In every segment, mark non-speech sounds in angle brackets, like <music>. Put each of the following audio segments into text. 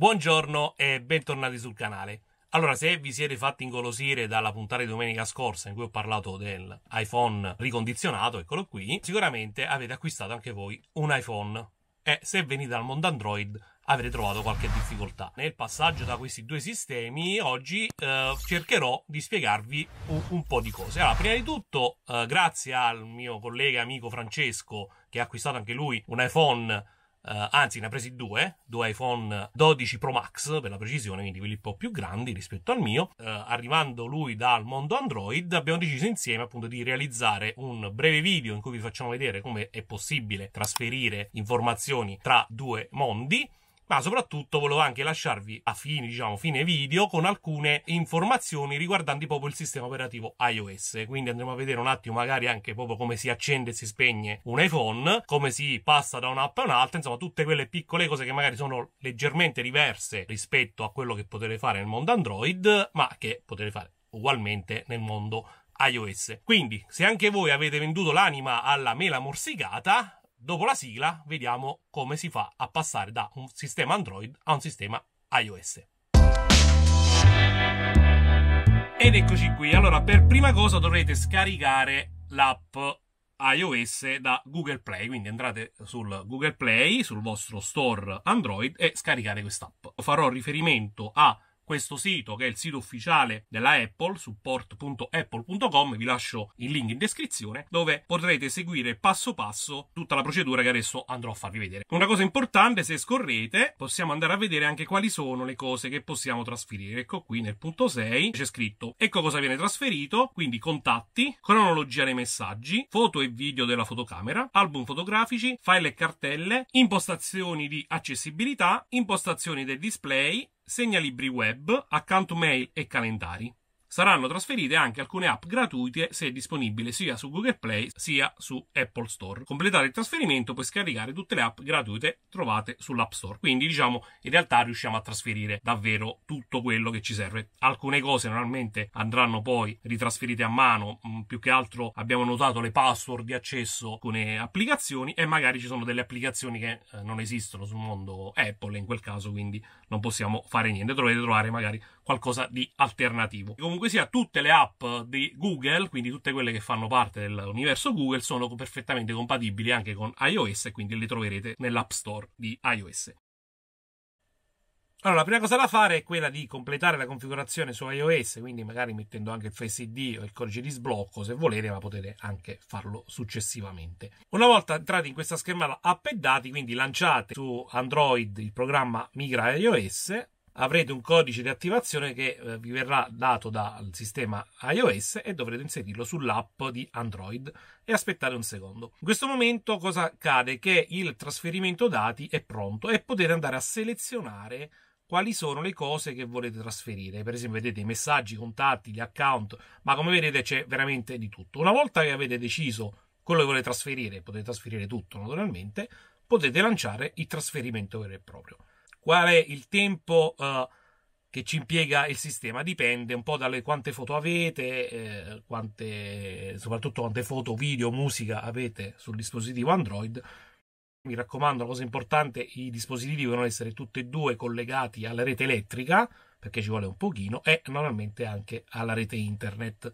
Buongiorno e bentornati sul canale. Allora, se vi siete fatti ingolosire dalla puntata di domenica scorsa in cui ho parlato del iPhone ricondizionato, eccolo qui, sicuramente avete acquistato anche voi un iPhone. E se venite dal mondo Android avrete trovato qualche difficoltà. Nel passaggio da questi due sistemi oggi eh, cercherò di spiegarvi un, un, po' di cose. Allora, prima di tutto, eh, grazie al mio collega amico Francesco che ha acquistato anche lui un iPhone Uh, anzi, ne ha presi due, due iPhone 12 Pro Max per la precisione, quindi quelli un po' più grandi rispetto al mio. Uh, arrivando lui dal mondo Android, abbiamo deciso insieme appunto di realizzare un breve video in cui vi facciamo vedere come è possibile trasferire informazioni tra due mondi ma soprattutto volevo anche lasciarvi a fine, diciamo, fine video con alcune informazioni riguardanti proprio il sistema operativo iOS. Quindi andremo a vedere un attimo magari anche proprio come si accende e si spegne un iPhone, come si passa da un'app a un'altra, insomma tutte quelle piccole cose che magari sono leggermente diverse rispetto a quello che potete fare nel mondo Android, ma che potete fare ugualmente nel mondo iOS. Quindi, se anche voi avete venduto l'anima alla mela morsicata, dopo la sigla vediamo come si fa a passare da un sistema Android a un sistema iOS. Ed eccoci qui. Allora, per prima cosa dovrete scaricare l'app iOS da Google Play, quindi entrate sul Google Play, sul vostro store Android e scaricate quest'app. Farò riferimento a questo sito che è il sito ufficiale della Apple, support.apple.com, vi lascio il link in descrizione, dove potrete seguire passo passo tutta la procedura che adesso andrò a farvi vedere. Una cosa importante, se scorrete, possiamo andare a vedere anche quali sono le cose che possiamo trasferire. Ecco qui nel punto 6 c'è scritto, ecco cosa viene trasferito, quindi contatti, cronologia dei messaggi, foto e video della fotocamera, album fotografici, file e cartelle, impostazioni di accessibilità, impostazioni del display, segnalibri web, account mail e calendari. Saranno trasferite anche alcune app gratuite se disponibili sia su Google Play sia su Apple Store. Completare il trasferimento puoi scaricare tutte le app gratuite trovate sull'App Store. Quindi diciamo in realtà riusciamo a trasferire davvero tutto quello che ci serve. Alcune cose normalmente andranno poi ritrasferite a mano, mm, più che altro abbiamo notato le password di accesso alcune applicazioni e magari ci sono delle applicazioni che eh, non esistono sul mondo Apple in quel caso, quindi non possiamo fare niente, dovete trovare magari qualcosa di alternativo. Comunque sia, tutte le app di Google, quindi tutte quelle che fanno parte dell'universo Google, sono perfettamente compatibili anche con iOS e quindi le troverete nell'App Store di iOS. Allora, la prima cosa da fare è quella di completare la configurazione su iOS, quindi magari mettendo anche il Face ID o il codice di sblocco se volete, ma potete anche farlo successivamente. Una volta entrati in questa schermata app e dati, quindi lanciate su Android il programma Migra iOS, avrete un codice di attivazione che eh, vi verrà dato dal sistema iOS e dovrete inserirlo sull'app di Android e aspettare un secondo. In questo momento cosa accade? Che il trasferimento dati è pronto e potete andare a selezionare quali sono le cose che volete trasferire. Per esempio, vedete i messaggi, i contatti, gli account, ma come vedete c'è veramente di tutto. Una volta che avete deciso quello che volete trasferire, potete trasferire tutto naturalmente, potete lanciare il trasferimento vero e proprio. Qual è il tempo eh, che ci impiega il sistema? Dipende un po' dalle quante foto avete, eh, quante, soprattutto quante foto, video, musica avete sul dispositivo Android. Mi raccomando, la cosa importante, i dispositivi devono essere tutti e due collegati alla rete elettrica, perché ci vuole un pochino, e normalmente anche alla rete internet.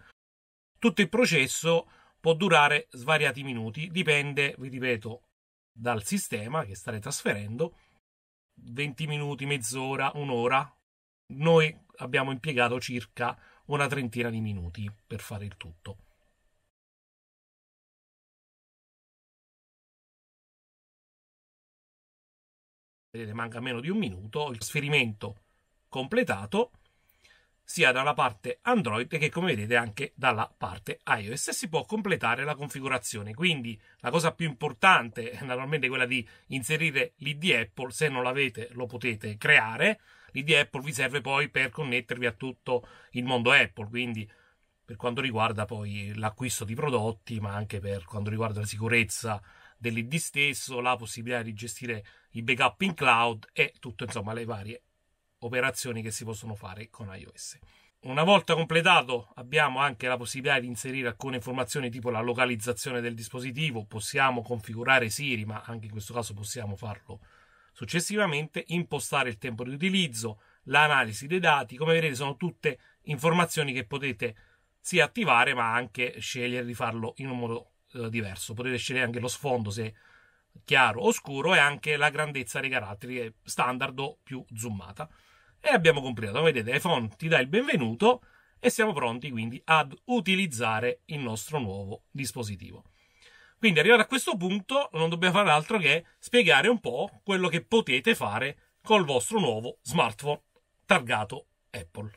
Tutto il processo può durare svariati minuti, dipende, vi ripeto, dal sistema che state trasferendo 20 minuti, mezz'ora, un'ora. Noi abbiamo impiegato circa una trentina di minuti per fare il tutto. Vedete, manca meno di un minuto, il sferimento completato sia dalla parte Android che come vedete anche dalla parte iOS e si può completare la configurazione. Quindi la cosa più importante è naturalmente quella di inserire l'ID Apple, se non l'avete lo potete creare. L'ID Apple vi serve poi per connettervi a tutto il mondo Apple, quindi per quanto riguarda poi l'acquisto di prodotti, ma anche per quanto riguarda la sicurezza dell'ID stesso, la possibilità di gestire i backup in cloud e tutto insomma le varie operazioni che si possono fare con iOS. Una volta completato abbiamo anche la possibilità di inserire alcune informazioni tipo la localizzazione del dispositivo, possiamo configurare Siri, ma anche in questo caso possiamo farlo successivamente, impostare il tempo di utilizzo, l'analisi dei dati, come vedete sono tutte informazioni che potete sia attivare ma anche scegliere di farlo in un modo eh, diverso, potete scegliere anche lo sfondo se chiaro o scuro e anche la grandezza dei caratteri eh, standard o più zoomata e abbiamo completato. Vedete, iPhone ti dà il benvenuto e siamo pronti quindi ad utilizzare il nostro nuovo dispositivo. Quindi arrivato a questo punto non dobbiamo fare altro che spiegare un po' quello che potete fare col vostro nuovo smartphone targato Apple.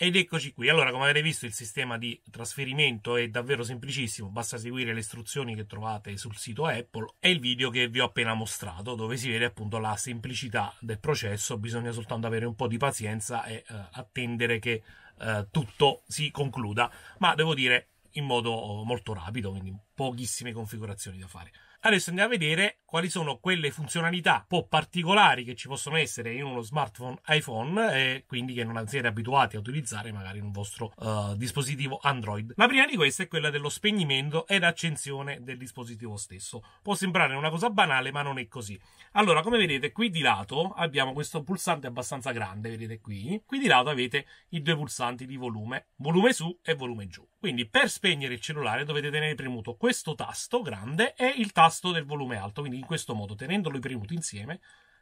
Ed eccoci qui. Allora, come avete visto, il sistema di trasferimento è davvero semplicissimo. Basta seguire le istruzioni che trovate sul sito Apple e il video che vi ho appena mostrato, dove si vede appunto la semplicità del processo. Bisogna soltanto avere un po' di pazienza e eh, attendere che eh, tutto si concluda. Ma devo dire in modo molto rapido, quindi pochissime configurazioni da fare. Adesso andiamo a vedere quali sono quelle funzionalità un po' particolari che ci possono essere in uno smartphone iPhone e eh, quindi che non siete abituati a utilizzare magari in un vostro uh, dispositivo Android. La prima di queste è quella dello spegnimento ed accensione del dispositivo stesso. Può sembrare una cosa banale, ma non è così. Allora, come vedete, qui di lato abbiamo questo pulsante abbastanza grande, vedete qui. Qui di lato avete i due pulsanti di volume, volume su e volume giù. Quindi per spegnere il cellulare dovete tenere premuto questo tasto grande e il tasto tasto del volume alto, quindi in questo modo tenendolo premuto insieme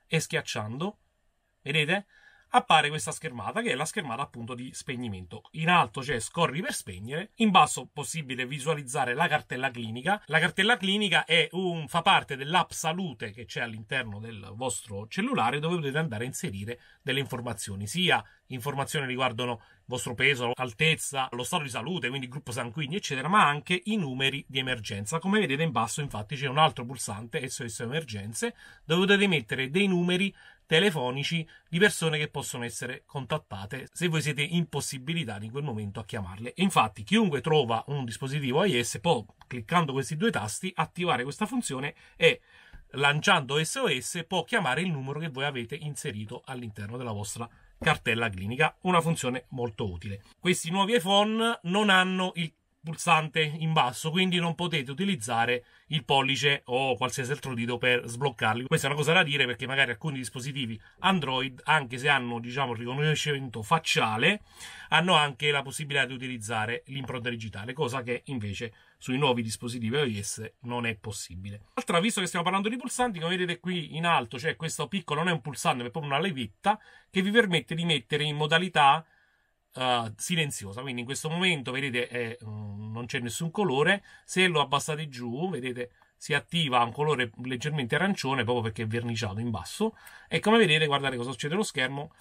e schiacciando, vedete? appare questa schermata che è la schermata appunto di spegnimento. In alto c'è scorri per spegnere, in basso possibile visualizzare la cartella clinica. La cartella clinica un, fa parte dell'app salute che c'è all'interno del vostro cellulare dove potete andare a inserire delle informazioni, sia informazioni riguardano il vostro peso, altezza, lo stato di salute, quindi gruppo sanguigno, eccetera, ma anche i numeri di emergenza. Come vedete in basso, infatti, c'è un altro pulsante SOS Emergenze dove potete mettere dei numeri telefonici di persone che possono essere contattate se voi siete impossibilitati in quel momento a chiamarle. infatti chiunque trova un dispositivo iOS può, cliccando questi due tasti, attivare questa funzione e lanciando SOS può chiamare il numero che voi avete inserito all'interno della vostra cartella clinica, una funzione molto utile. Questi nuovi iPhone non hanno il pulsante in basso, quindi non potete utilizzare il pollice o qualsiasi altro dito per sbloccarli. Questa è una cosa da dire perché magari alcuni dispositivi Android, anche se hanno diciamo il riconoscimento facciale, hanno anche la possibilità di utilizzare l'impronta digitale, cosa che invece sui nuovi dispositivi iOS non è possibile. Altra, visto che stiamo parlando di pulsanti, come vedete qui in alto, cioè questo piccolo non è un pulsante, ma è proprio una levetta che vi permette di mettere in modalità uh, silenziosa. Quindi in questo momento, vedete, è, mh, mm, non c'è nessun colore. Se lo abbassate giù, vedete, si attiva un colore leggermente arancione proprio perché è verniciato in basso. E come vedete, guardate cosa succede allo schermo.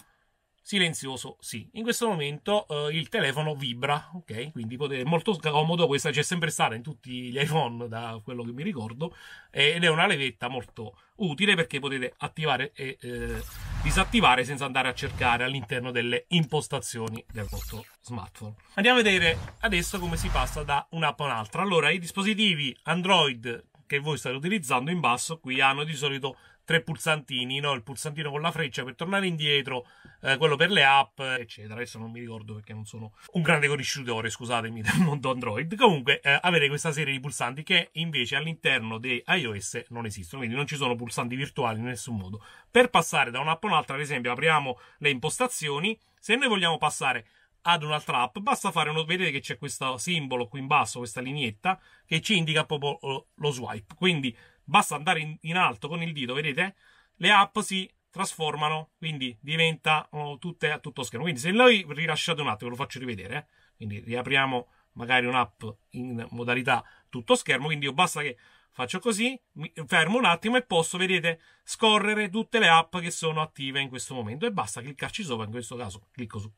Silenzioso, sì. In questo momento uh, il telefono vibra, ok? Quindi potete, è molto comodo, questa c'è sempre stata in tutti gli iPhone, da quello che mi ricordo, ed è una levetta molto utile perché potete attivare e... Eh, disattivare senza andare a cercare all'interno delle impostazioni del vostro smartphone. Andiamo a vedere adesso come si passa da un'app a un'altra. Allora, i dispositivi Android che voi state utilizzando in basso qui hanno di solito tre pulsantini, no? il pulsantino con la freccia per tornare indietro, eh, quello per le app, eccetera. Adesso non mi ricordo perché non sono un grande conoscitore, scusatemi, <laughs> del mondo Android. Comunque eh, avete questa serie di pulsanti che invece all'interno di iOS non esistono, quindi non ci sono pulsanti virtuali in nessun modo. Per passare da un'app a un'altra, ad esempio, apriamo le impostazioni. Se noi vogliamo passare ad un'altra app, basta fare uno, vedere che c'è questo simbolo qui in basso, questa lineetta, che ci indica proprio eh, lo swipe. Quindi basta andare in, in alto con il dito, vedete? Le app si trasformano, quindi diventano oh, tutte a tutto schermo. Quindi se noi rilasciate un attimo, ve lo faccio rivedere, eh? quindi riapriamo magari un'app in modalità tutto schermo, quindi io basta che faccio così, mi fermo un attimo e posso, vedete, scorrere tutte le app che sono attive in questo momento e basta cliccarci sopra, in questo caso clicco su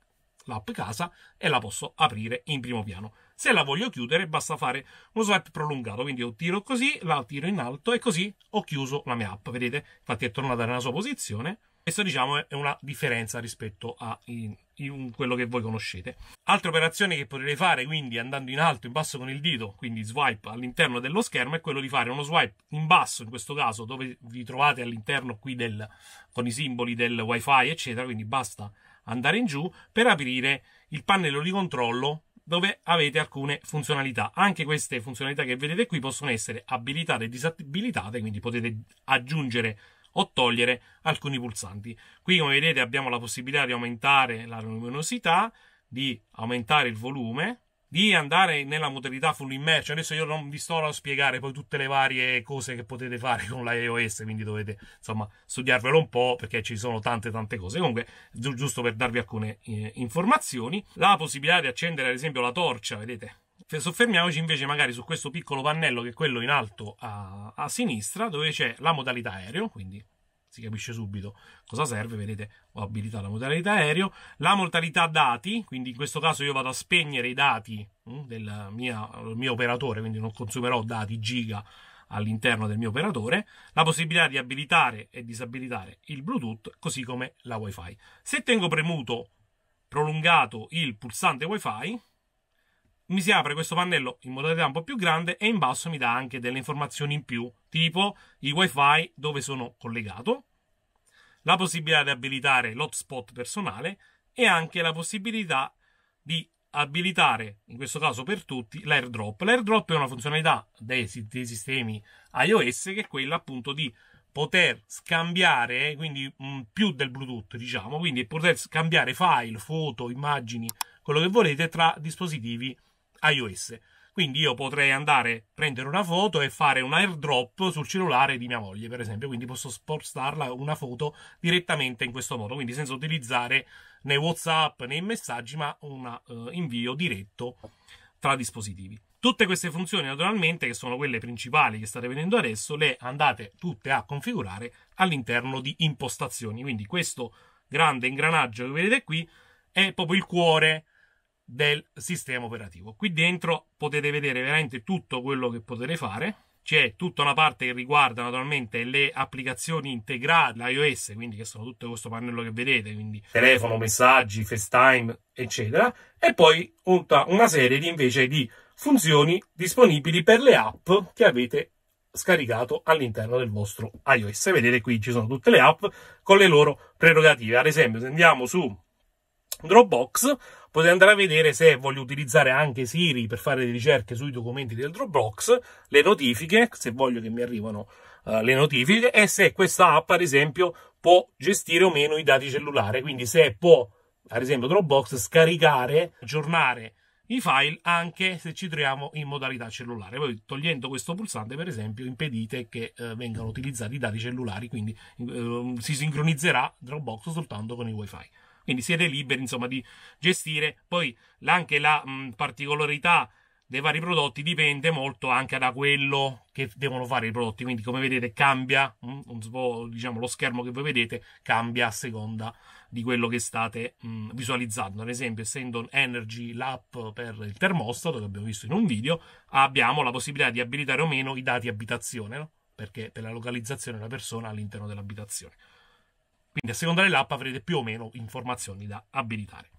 l'app casa e la posso aprire in primo piano. Se la voglio chiudere basta fare uno swipe prolungato, quindi io tiro così, la tiro in alto e così ho chiuso la mia app, vedete? Infatti è tornata nella sua posizione. Questo diciamo è una differenza rispetto a in, in quello che voi conoscete. Altra operazione che potete fare quindi andando in alto, in basso con il dito, quindi swipe all'interno dello schermo, è quello di fare uno swipe in basso, in questo caso dove vi trovate all'interno qui del, con i simboli del wifi eccetera, quindi basta andare in giù per aprire il pannello di controllo dove avete alcune funzionalità. Anche queste funzionalità che vedete qui possono essere abilitate e disabilitate, quindi potete aggiungere o togliere alcuni pulsanti. Qui, come vedete, abbiamo la possibilità di aumentare la luminosità, di aumentare il volume, di andare nella modalità full immersion. Adesso io non vi sto a spiegare poi tutte le varie cose che potete fare con la iOS, quindi dovete insomma studiarvelo un po' perché ci sono tante tante cose. Comunque, gi- giusto per darvi alcune eh, informazioni, la possibilità di accendere ad esempio la torcia, vedete? Soffermiamoci invece magari su questo piccolo pannello che è quello in alto a, a sinistra dove c'è la modalità aereo, quindi si capisce subito cosa serve, vedete ho abilitato la modalità aereo, la modalità dati, quindi in questo caso io vado a spegnere i dati mm, del mia, mio operatore, quindi non consumerò dati giga all'interno del mio operatore, la possibilità di abilitare e disabilitare il Bluetooth, così come la WiFi. Se tengo premuto prolungato il pulsante WiFi, mi si apre questo pannello in modalità un po' più grande e in basso mi dà anche delle informazioni in più tipo i wifi dove sono collegato, la possibilità di abilitare l'hotspot personale e anche la possibilità di abilitare, in questo caso per tutti, l'airdrop. L'airdrop è una funzionalità dei, dei sistemi iOS che è quella appunto di poter scambiare, quindi mh, mm, più del Bluetooth, diciamo, quindi poter scambiare file, foto, immagini, quello che volete tra dispositivi iOS. Quindi io potrei andare, a prendere una foto e fare un airdrop sul cellulare di mia moglie, per esempio. Quindi posso spostarla una foto direttamente in questo modo, quindi senza utilizzare né WhatsApp né messaggi, ma un uh, invio diretto tra dispositivi. Tutte queste funzioni, naturalmente, che sono quelle principali che state vedendo adesso, le andate tutte a configurare all'interno di impostazioni. Quindi questo grande ingranaggio che vedete qui è proprio il cuore del sistema operativo. Qui dentro potete vedere veramente tutto quello che potete fare. C'è tutta una parte che riguarda naturalmente le applicazioni integrate, l'iOS, quindi che sono tutto questo pannello che vedete, quindi telefono, messaggi, FaceTime, eccetera. E poi tutta una serie di, invece di funzioni disponibili per le app che avete scaricato all'interno del vostro iOS. Vedete qui ci sono tutte le app con le loro prerogative. Ad esempio, se andiamo su Dropbox potete andare a vedere se voglio utilizzare anche Siri per fare le ricerche sui documenti del Dropbox, le notifiche, se voglio che mi arrivano uh, le notifiche, e se questa app, ad esempio, può gestire o meno i dati cellulare, quindi se può, ad esempio, Dropbox scaricare, aggiornare i file anche se ci troviamo in modalità cellulare. Poi togliendo questo pulsante, per esempio, impedite che eh, vengano utilizzati i dati cellulari, quindi eh, si sincronizzerà Dropbox soltanto con il wifi. Quindi siete liberi, insomma, di gestire. Poi anche la mh, particolarità dei vari prodotti dipende molto anche da quello che devono fare i prodotti. Quindi, come vedete, cambia mh, diciamo, lo schermo che voi vedete cambia a seconda di quello che state mh, visualizzando. Ad esempio, essendo Energy l'app per il termostato che abbiamo visto in un video, abbiamo la possibilità di abilitare o meno i dati abitazione, no? perché per la localizzazione della persona all'interno dell'abitazione. Quindi a seconda dell'app avrete più o meno informazioni da abilitare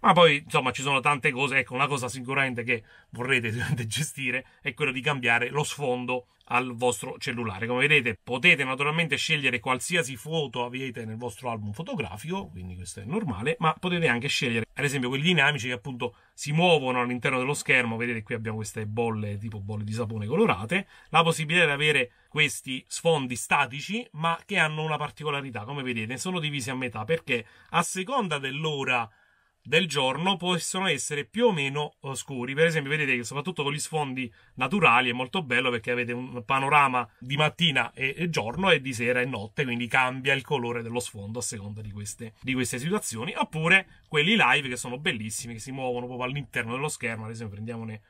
ma poi insomma ci sono tante cose, ecco una cosa sicuramente che vorrete <laughs> gestire è quello di cambiare lo sfondo al vostro cellulare. Come vedete potete naturalmente scegliere qualsiasi foto avete nel vostro album fotografico, quindi questo è normale, ma potete anche scegliere ad esempio quelli dinamici che appunto si muovono all'interno dello schermo, vedete qui abbiamo queste bolle tipo bolle di sapone colorate, la possibilità di avere questi sfondi statici ma che hanno una particolarità, come vedete sono divisi a metà perché a seconda dell'ora del giorno possono essere più o meno eh, scuri. Per esempio, vedete che soprattutto con gli sfondi naturali è molto bello perché avete un panorama di mattina e, giorno e di sera e notte, quindi cambia il colore dello sfondo a seconda di queste, di queste situazioni. Oppure quelli live che sono bellissimi, che si muovono proprio all'interno dello schermo. Ad esempio, prendiamone,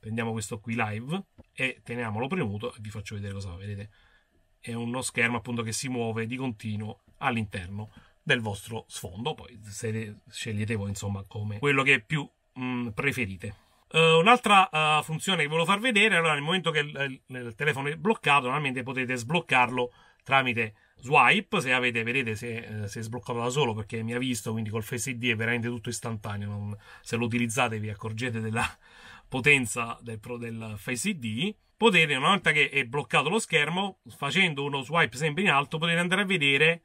prendiamo questo qui live e teniamolo premuto e vi faccio vedere cosa fa. Vedete, è uno schermo appunto che si muove di continuo all'interno del vostro sfondo. Poi scegliete voi, insomma, come quello che più mh, mm, preferite. Uh, un'altra uh, funzione che volevo far vedere, allora nel momento che il, il, telefono è bloccato, normalmente potete sbloccarlo tramite swipe, se avete, vedete se, uh, eh, se è sbloccato da solo perché mi ha visto, quindi col Face ID è veramente tutto istantaneo, non, se lo utilizzate vi accorgete della <laughs> potenza del, del Face ID, potete una volta che è bloccato lo schermo, facendo uno swipe sempre in alto, potete andare a vedere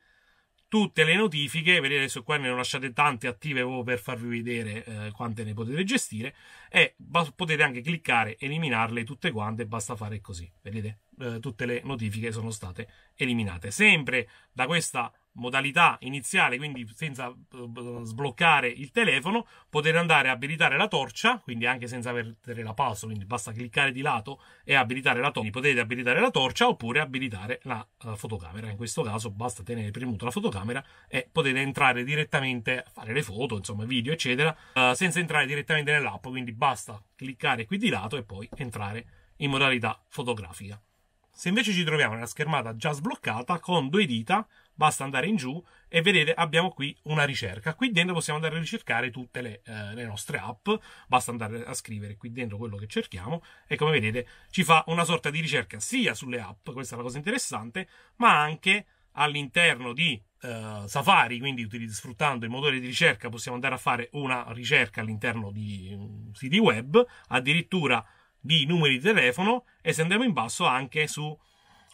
tutte le notifiche, vedete adesso qua ne ho lasciate tante attive per farvi vedere eh, quante ne potete gestire e potete anche cliccare, eliminarle tutte quante, basta fare così, vedete? Eh, tutte le notifiche sono state eliminate. Sempre da questa modalità iniziale, quindi senza eh, sbloccare il telefono, potete andare a abilitare la torcia, quindi anche senza perdere la pausa, quindi basta cliccare di lato e abilitare la torcia. Potete abilitare la torcia oppure abilitare la eh, fotocamera. In questo caso basta tenere premuto la fotocamera e potete entrare direttamente a fare le foto, insomma, video, eccetera, eh, senza entrare direttamente nell'app, quindi basta cliccare qui di lato e poi entrare in modalità fotografica. Se invece ci troviamo nella schermata già sbloccata, con due dita basta andare in giù e vedete abbiamo qui una ricerca. Qui dentro possiamo andare a ricercare tutte le, eh, le nostre app, basta andare a scrivere qui dentro quello che cerchiamo e come vedete ci fa una sorta di ricerca sia sulle app, questa è la cosa interessante, ma anche all'interno di eh, Safari, quindi sfruttando il motore di ricerca possiamo andare a fare una ricerca all'interno di um, siti web, addirittura di numeri di telefono e se andiamo in basso anche su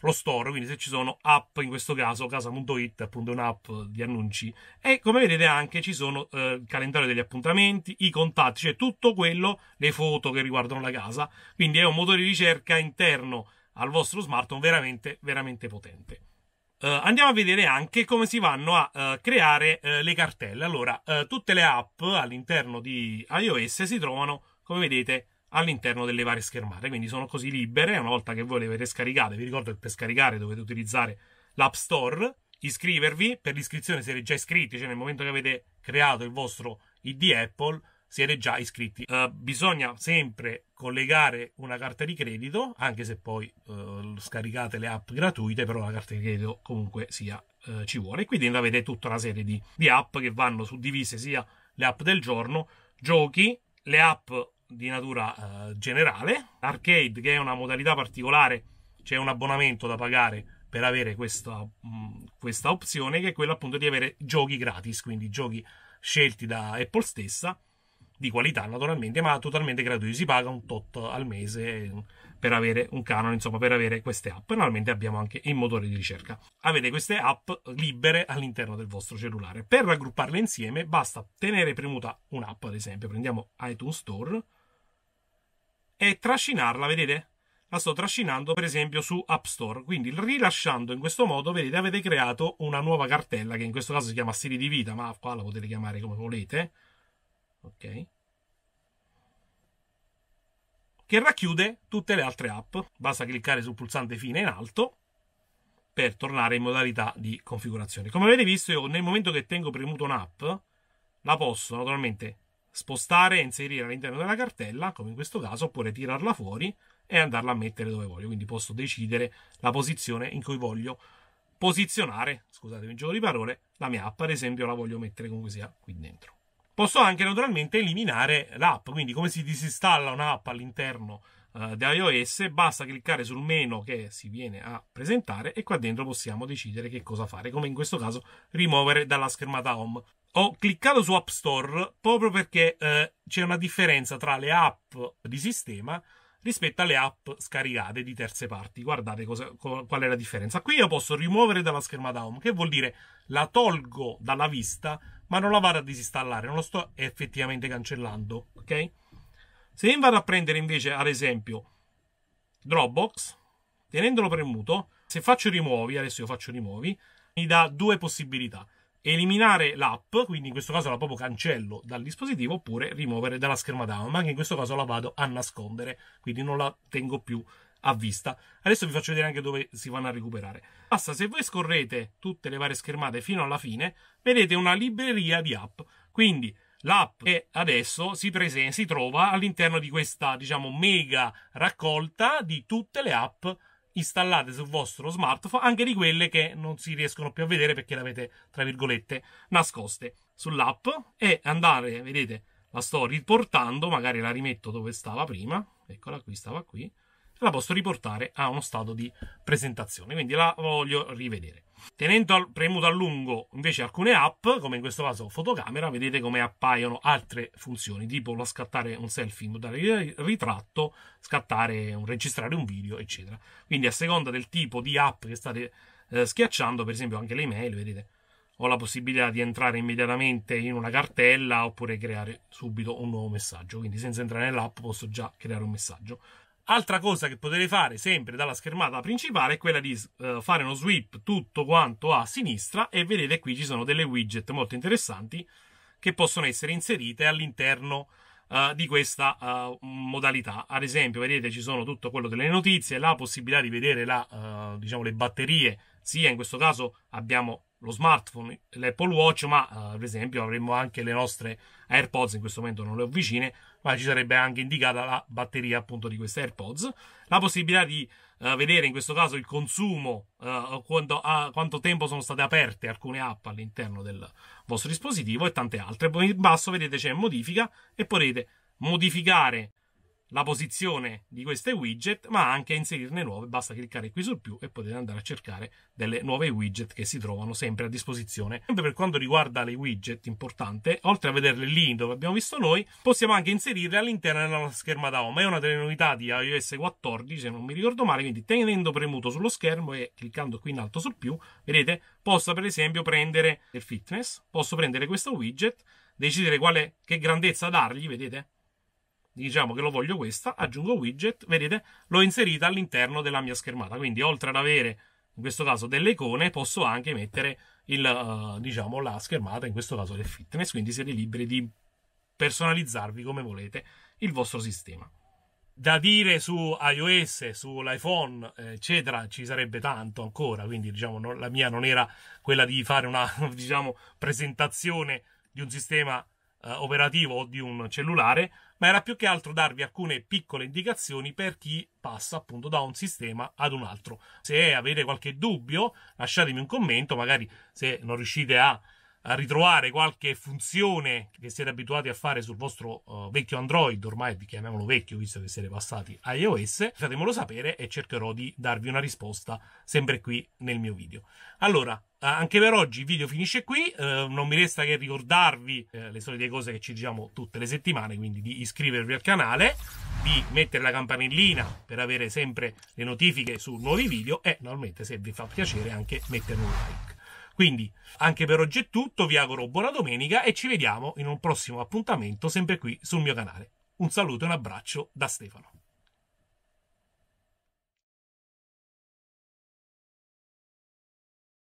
lo store, quindi se ci sono app, in questo caso casa.it, appunto un'app di annunci, e come vedete anche ci sono eh, il calendario degli appuntamenti, i contatti, cioè tutto quello, le foto che riguardano la casa, quindi è un motore di ricerca interno al vostro smartphone veramente, veramente potente. Eh, andiamo a vedere anche come si vanno a eh, creare eh, le cartelle. Allora, eh, tutte le app all'interno di iOS si trovano, come vedete, all'interno delle varie schermate. Quindi sono così libere. Una volta che voi le avete scaricate, vi ricordo che per scaricare dovete utilizzare l'App Store, iscrivervi. Per l'iscrizione siete già iscritti, cioè nel momento che avete creato il vostro ID Apple siete già iscritti. Uh, bisogna sempre collegare una carta di credito, anche se poi uh, scaricate le app gratuite, però la carta di credito comunque sia uh, ci vuole. Quindi avete tutta una serie di, di app che vanno suddivise sia le app del giorno, giochi, le app di natura eh, generale. Arcade, che è una modalità particolare, c'è un abbonamento da pagare per avere questa, mh, mm, questa opzione, che è quella appunto di avere giochi gratis, quindi giochi scelti da Apple stessa, di qualità naturalmente, ma totalmente gratuiti. Si paga un tot al mese mm, per avere un canone, insomma, per avere queste app. Normalmente abbiamo anche il motore di ricerca. Avete queste app libere all'interno del vostro cellulare. Per raggrupparle insieme basta tenere premuta un'app, ad esempio, prendiamo iTunes Store e trascinarla, vedete? La sto trascinando per esempio su App Store, quindi rilasciando in questo modo, vedete, avete creato una nuova cartella che in questo caso si chiama stili di vita, ma qua la potete chiamare come volete, ok? Che racchiude tutte le altre app. Basta cliccare sul pulsante fine in alto per tornare in modalità di configurazione. Come avete visto, io nel momento che tengo premuto un'app, la posso naturalmente spostare e inserire all'interno della cartella, come in questo caso, oppure tirarla fuori e andarla a mettere dove voglio. Quindi posso decidere la posizione in cui voglio posizionare, scusatemi il gioco di parole, la mia app, ad esempio, la voglio mettere comunque sia qui dentro. Posso anche naturalmente eliminare l'app, quindi come si disinstalla un'app all'interno uh, di iOS, basta cliccare sul meno che si viene a presentare e qua dentro possiamo decidere che cosa fare, come in questo caso rimuovere dalla schermata home ho cliccato su App Store proprio perché eh, c'è una differenza tra le app di sistema rispetto alle app scaricate di terze parti. Guardate cosa, qual è la differenza. Qui io posso rimuovere dalla schermata home, che vuol dire la tolgo dalla vista, ma non la vado a disinstallare, non lo sto effettivamente cancellando, ok? Se io vado a prendere invece, ad esempio, Dropbox, tenendolo premuto, se faccio rimuovi, adesso io faccio rimuovi, mi dà due possibilità eliminare l'app, quindi in questo caso la proprio cancello dal dispositivo oppure rimuovere dalla schermata, ma anche in questo caso la vado a nascondere, quindi non la tengo più a vista. Adesso vi faccio vedere anche dove si vanno a recuperare. Basta, se voi scorrete tutte le varie schermate fino alla fine, vedete una libreria di app. Quindi l'app è adesso si, prese- si trova all'interno di questa, diciamo, mega raccolta di tutte le app installate sul vostro smartphone, anche di quelle che non si riescono più a vedere perché le avete, tra virgolette, nascoste sull'app e andare, vedete, la sto riportando, magari la rimetto dove stava prima, eccola qui, stava qui, la posso riportare a uno stato di presentazione, quindi la voglio rivedere. Tenendo premuto a lungo invece alcune app, come in questo caso fotocamera, vedete come appaiono altre funzioni, tipo lo scattare un selfie in modalità ritratto, scattare, un, registrare un video, eccetera. Quindi a seconda del tipo di app che state eh, schiacciando, per esempio anche le email, vedete, ho la possibilità di entrare immediatamente in una cartella oppure creare subito un nuovo messaggio. Quindi senza entrare nell'app posso già creare un messaggio. Altra cosa che potete fare sempre dalla schermata principale è quella di uh, fare uno sweep tutto quanto a sinistra e vedete qui ci sono delle widget molto interessanti che possono essere inserite all'interno uh, di questa uh, modalità. Ad esempio, vedete ci sono tutto quello delle notizie, la possibilità di vedere la, diciamo, le batterie sia in questo caso abbiamo lo smartphone, l'Apple Watch, ma eh, per esempio avremmo anche le nostre AirPods, in questo momento non le ho vicine, ma ci sarebbe anche indicata la batteria appunto di queste AirPods, la possibilità di eh, vedere in questo caso il consumo, eh, quanto, a, quanto tempo sono state aperte alcune app all'interno del vostro dispositivo e tante altre. Poi in basso vedete c'è modifica e potete modificare la posizione di queste widget, ma anche a inserirne nuove. Basta cliccare qui sul più e potete andare a cercare delle nuove widget che si trovano sempre a disposizione. Sempre per quanto riguarda le widget, importante, oltre a vederle lì dove abbiamo visto noi, possiamo anche inserirle all'interno della nostra da home. È una delle novità di iOS 14, se non mi ricordo male, quindi tenendo premuto sullo schermo e cliccando qui in alto sul più, vedete, posso per esempio prendere il fitness, posso prendere questo widget, decidere quale, che grandezza dargli, vedete? diciamo che lo voglio questa, aggiungo widget, vedete, l'ho inserita all'interno della mia schermata, quindi oltre ad avere in questo caso delle icone posso anche mettere il, uh, diciamo, la schermata, in questo caso del fitness, quindi siete liberi di personalizzarvi come volete il vostro sistema. Da dire su iOS, sull'iPhone, eccetera, ci sarebbe tanto ancora, quindi diciamo, non, la mia non era quella di fare una <laughs> diciamo, presentazione di un sistema uh, operativo o di un cellulare, ma era più che altro darvi alcune piccole indicazioni per chi passa appunto da un sistema ad un altro. Se avete qualche dubbio, lasciatemi un commento, magari se non riuscite a a ritrovare qualche funzione che siete abituati a fare sul vostro uh, vecchio Android, ormai vi chiamiamolo vecchio visto che siete passati a iOS, fatemelo sapere e cercherò di darvi una risposta sempre qui nel mio video. Allora, anche per oggi il video finisce qui, eh, non mi resta che ricordarvi eh, le solite cose che ci diciamo tutte le settimane, quindi di iscrivervi al canale, di mettere la campanellina per avere sempre le notifiche su nuovi video e normalmente se vi fa piacere anche mettere un like. Quindi anche per oggi è tutto, vi auguro buona domenica e ci vediamo in un prossimo appuntamento sempre qui sul mio canale. Un saluto e un abbraccio da Stefano.